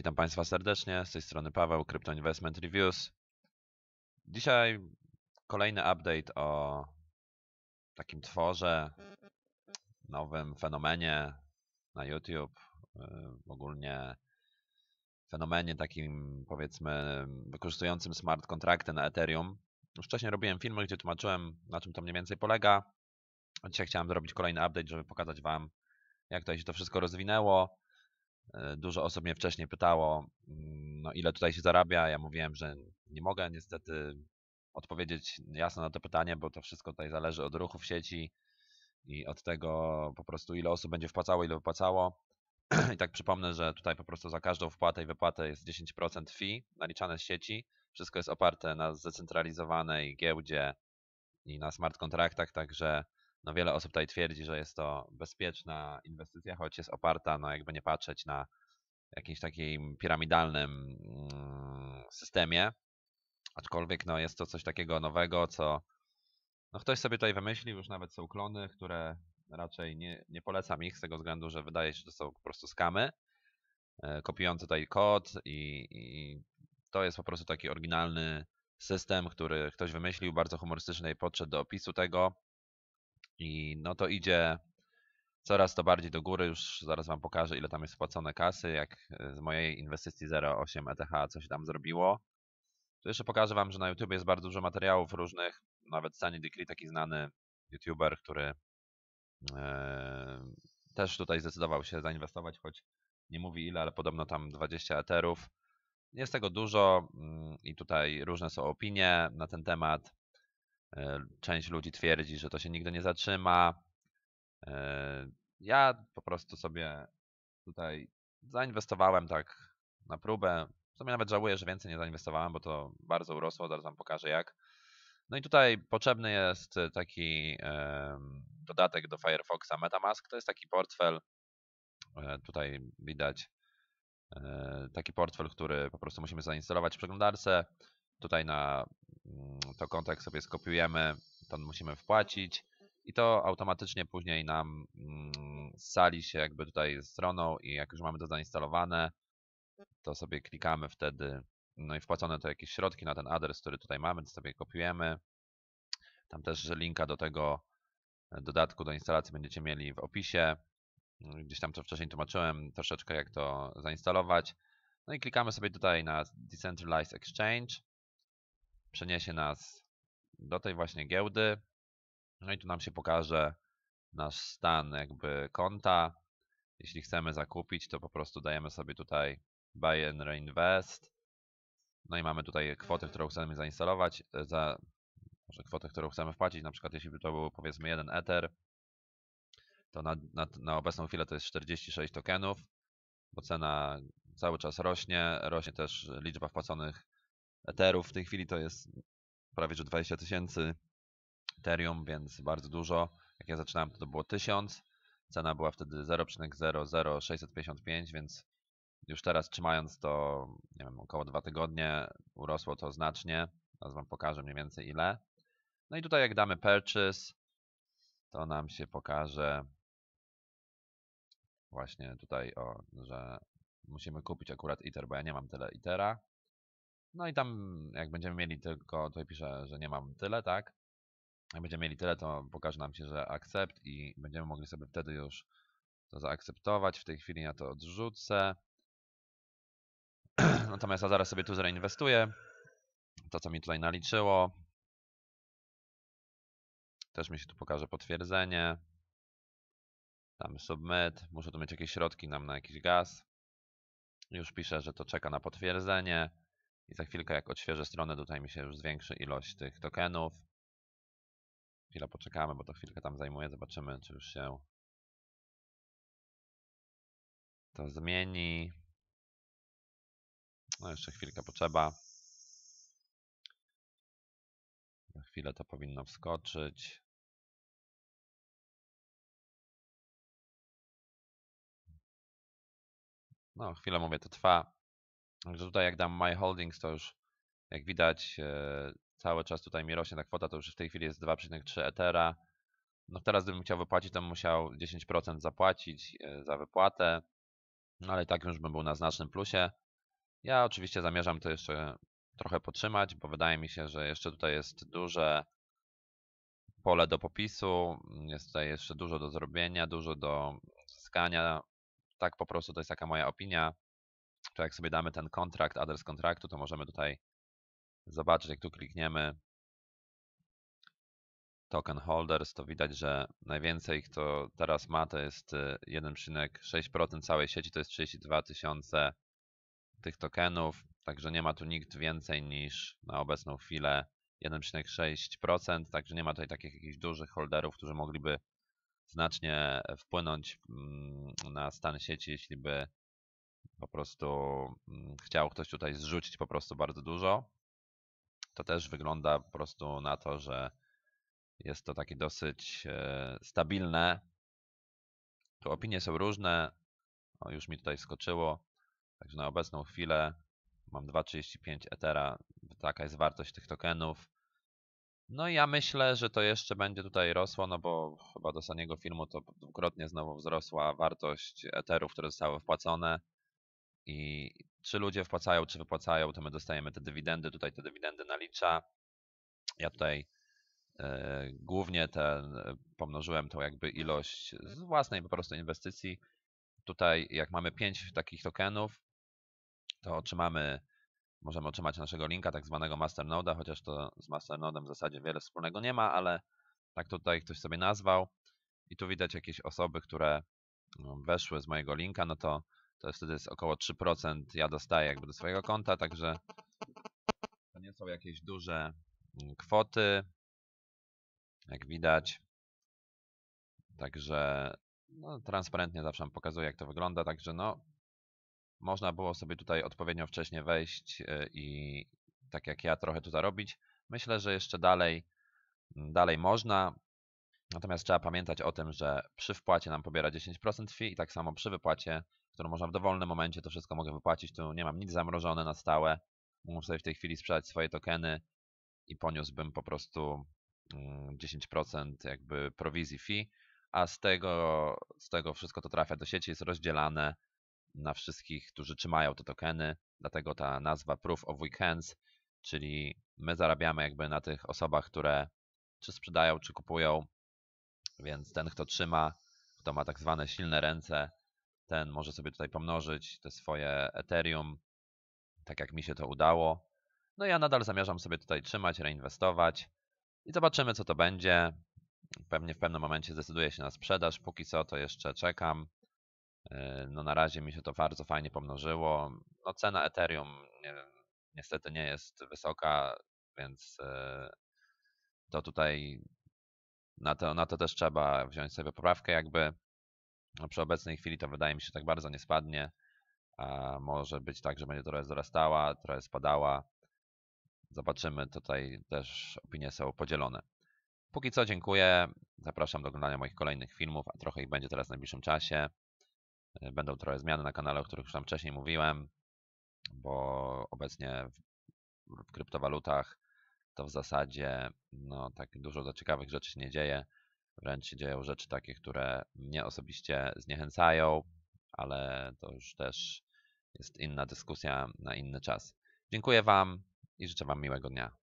Witam Państwa serdecznie, z tej strony Paweł, Crypto Investment Reviews. Dzisiaj kolejny update o takim tworze, nowym fenomenie na YouTube, y, ogólnie fenomenie takim powiedzmy wykorzystującym smart kontrakty na Ethereum. Już wcześniej robiłem filmy, gdzie tłumaczyłem na czym to mniej więcej polega. Dzisiaj chciałem zrobić kolejny update, żeby pokazać Wam jak to się to wszystko rozwinęło E, dużo osób mnie wcześniej pytało, mm, no ile tutaj się zarabia. Ja mówiłem, że nie mogę niestety odpowiedzieć jasno na to pytanie, bo to wszystko tutaj zależy od ruchu w sieci i od tego po prostu ile osób będzie wpłacało, ile wypłacało. I tak przypomnę, że tutaj po prostu za każdą wpłatę i wypłatę jest 10% fee naliczane z sieci. Wszystko jest oparte na zdecentralizowanej giełdzie i na smart kontraktach, także no wiele osób tutaj twierdzi, że jest to bezpieczna inwestycja, choć jest oparta, no jakby nie patrzeć na jakimś takim piramidalnym mm, systemie, aczkolwiek no jest to coś takiego nowego, co no ktoś sobie tutaj wymyślił, już nawet są klony, które raczej nie, nie polecam ich z tego względu, że wydaje się, że to są po prostu skamy, e, kopiujące tutaj kod i, i to jest po prostu taki oryginalny system, który ktoś wymyślił, bardzo humorystyczny i podszedł do opisu tego i no to idzie coraz to bardziej do góry. Już zaraz Wam pokażę, ile tam jest spłacone kasy, jak e, z mojej inwestycji 0,8 ETH coś tam zrobiło. To jeszcze pokażę Wam, że na YouTube jest bardzo dużo materiałów różnych. Nawet Sunny Decree, taki znany YouTuber, który yy, też tutaj zdecydował się zainwestować, choć nie mówi ile, ale podobno tam 20 eterów. Jest tego dużo mm, i tutaj różne są opinie na ten temat. E, część ludzi twierdzi, że to się nigdy nie zatrzyma. E, ja po prostu sobie tutaj zainwestowałem tak na próbę. W sumie nawet żałuję, że więcej nie zainwestowałem, bo to bardzo urosło, zaraz Wam pokażę jak. No i tutaj potrzebny jest taki dodatek do Firefoxa MetaMask. To jest taki portfel, e, tutaj widać taki portfel, który po prostu musimy zainstalować w przeglądarce. Tutaj na mm, to konto, jak sobie skopiujemy, to musimy wpłacić i to automatycznie później nam mm, sali się jakby tutaj stroną i jak już mamy to zainstalowane, to sobie klikamy wtedy, no i wpłacone to jakieś środki na ten adres, który tutaj mamy, to sobie kopiujemy. Tam też linka do tego e, dodatku do instalacji będziecie mieli w opisie. No gdzieś tam to wcześniej tłumaczyłem troszeczkę jak to zainstalować. No i klikamy sobie tutaj na Decentralized Exchange przeniesie nas do tej właśnie giełdy. No i tu nam się pokaże nasz stan jakby konta. Jeśli chcemy zakupić, to po prostu dajemy sobie tutaj buy and reinvest. No i mamy tutaj kwotę, którą chcemy zainstalować, e, za może kwotę, którą chcemy wpłacić. Na przykład jeśli by to był powiedzmy jeden Ether, to na, na, na obecną chwilę to jest 46 tokenów, bo cena cały czas rośnie. Rośnie też liczba wpłaconych Eterów w tej chwili to jest prawie że 20 tysięcy Ethereum, więc bardzo dużo. Jak ja zaczynałem, to, to było 1000. Cena była wtedy 0,00655, więc już teraz trzymając to, nie wiem, około 2 tygodnie, urosło to znacznie. Teraz Wam pokażę mniej więcej ile. No i tutaj jak damy purchase, to nam się pokaże właśnie tutaj, o, że musimy kupić akurat ITER, bo ja nie mam tyle ITERa. No i tam jak będziemy mieli tylko, tutaj piszę, że nie mam tyle, tak? Jak będziemy mieli tyle, to pokaże nam się, że akcept i będziemy mogli sobie wtedy już to zaakceptować. W tej chwili ja to odrzucę. Natomiast ja zaraz sobie tu zreinwestuję. To, co mi tutaj naliczyło. Też mi się tu pokaże potwierdzenie. Tam submit. Muszę tu mieć jakieś środki nam na jakiś gaz. Już piszę, że to czeka na potwierdzenie. I za chwilkę jak odświeżę stronę, tutaj mi się już zwiększy ilość tych tokenów. Chwilę poczekamy, bo to chwilkę tam zajmuje. Zobaczymy, czy już się to zmieni. No jeszcze chwilkę potrzeba. Za chwilę to powinno wskoczyć. No, chwilę mówię, to trwa. Także tutaj jak dam My Holdings, to już jak widać e, cały czas tutaj mi rośnie ta kwota, to już w tej chwili jest 2,3 Ethera. No teraz gdybym chciał wypłacić, to bym musiał 10% zapłacić e, za wypłatę, no ale i tak już bym był na znacznym plusie. Ja oczywiście zamierzam to jeszcze trochę potrzymać, bo wydaje mi się, że jeszcze tutaj jest duże pole do popisu, jest tutaj jeszcze dużo do zrobienia, dużo do zyskania. Tak po prostu to jest taka moja opinia to jak sobie damy ten kontrakt, adres kontraktu, to możemy tutaj zobaczyć, jak tu klikniemy token holders, to widać, że najwięcej kto teraz ma, to jest 1,6% y, całej sieci, to jest 32 tysiące tych tokenów, także nie ma tu nikt więcej niż na obecną chwilę 1,6%, także nie ma tutaj takich jakichś dużych holderów, którzy mogliby znacznie wpłynąć mm, na stan sieci, jeśli by po prostu mm, chciał ktoś tutaj zrzucić po prostu bardzo dużo. To też wygląda po prostu na to, że jest to takie dosyć e, stabilne. Tu opinie są różne. O, już mi tutaj skoczyło. Także na obecną chwilę mam 2,35 Ethera. Taka jest wartość tych tokenów. No i ja myślę, że to jeszcze będzie tutaj rosło, no bo chyba do ostatniego filmu to dwukrotnie znowu wzrosła wartość Etherów, które zostały wpłacone i czy ludzie wpłacają, czy wypłacają, to my dostajemy te dywidendy, tutaj te dywidendy nalicza. Ja tutaj e, głównie te pomnożyłem tą jakby ilość z własnej po prostu inwestycji. Tutaj jak mamy 5 takich tokenów, to otrzymamy, możemy otrzymać naszego linka tak zwanego masternoda, chociaż to z masternodem w zasadzie wiele wspólnego nie ma, ale tak tutaj ktoś sobie nazwał i tu widać jakieś osoby, które mm, weszły z mojego linka, no to to wtedy jest około 3% ja dostaję jakby do swojego konta, także to nie są jakieś duże mm, kwoty, jak widać. Także no, transparentnie zawsze pokazuję, jak to wygląda, także no można było sobie tutaj odpowiednio wcześnie wejść y, i tak jak ja trochę tu zarobić. Myślę, że jeszcze dalej, mm, dalej można. Natomiast trzeba pamiętać o tym, że przy wpłacie nam pobiera 10% fee i tak samo przy wypłacie, którą można w dowolnym momencie to wszystko mogę wypłacić, tu nie mam nic zamrożone na stałe. Muszę sobie w tej chwili sprzedać swoje tokeny i poniósłbym po prostu 10% mm, jakby prowizji fee, a z tego, z tego wszystko to trafia do sieci, jest rozdzielane na wszystkich, którzy trzymają te tokeny, dlatego ta nazwa Proof of Weekends, czyli my zarabiamy jakby na tych osobach, które czy sprzedają, czy kupują więc ten, kto trzyma, kto ma tak zwane silne ręce, ten może sobie tutaj pomnożyć te swoje Ethereum, tak jak mi się to udało. No ja nadal zamierzam sobie tutaj trzymać, reinwestować i zobaczymy, co to będzie. Pewnie w pewnym momencie zdecyduję się na sprzedaż. Póki co to jeszcze czekam. Yy, no na razie mi się to bardzo fajnie pomnożyło. No cena Ethereum niestety nie jest wysoka, więc yy, to tutaj na to, na to też trzeba wziąć sobie poprawkę jakby. No, przy obecnej chwili to wydaje mi się tak bardzo nie spadnie. A może być tak, że będzie trochę wzrastała, trochę spadała. Zobaczymy, tutaj też opinie są podzielone. Póki co dziękuję, zapraszam do oglądania moich kolejnych filmów, a trochę ich będzie teraz w najbliższym czasie. Będą trochę zmiany na kanale, o których już tam wcześniej mówiłem, bo obecnie w kryptowalutach to w zasadzie no, tak dużo do ciekawych rzeczy się nie dzieje. Wręcz się dzieją rzeczy takie, które mnie osobiście zniechęcają, ale to już też jest inna dyskusja na inny czas. Dziękuję Wam i życzę Wam miłego dnia.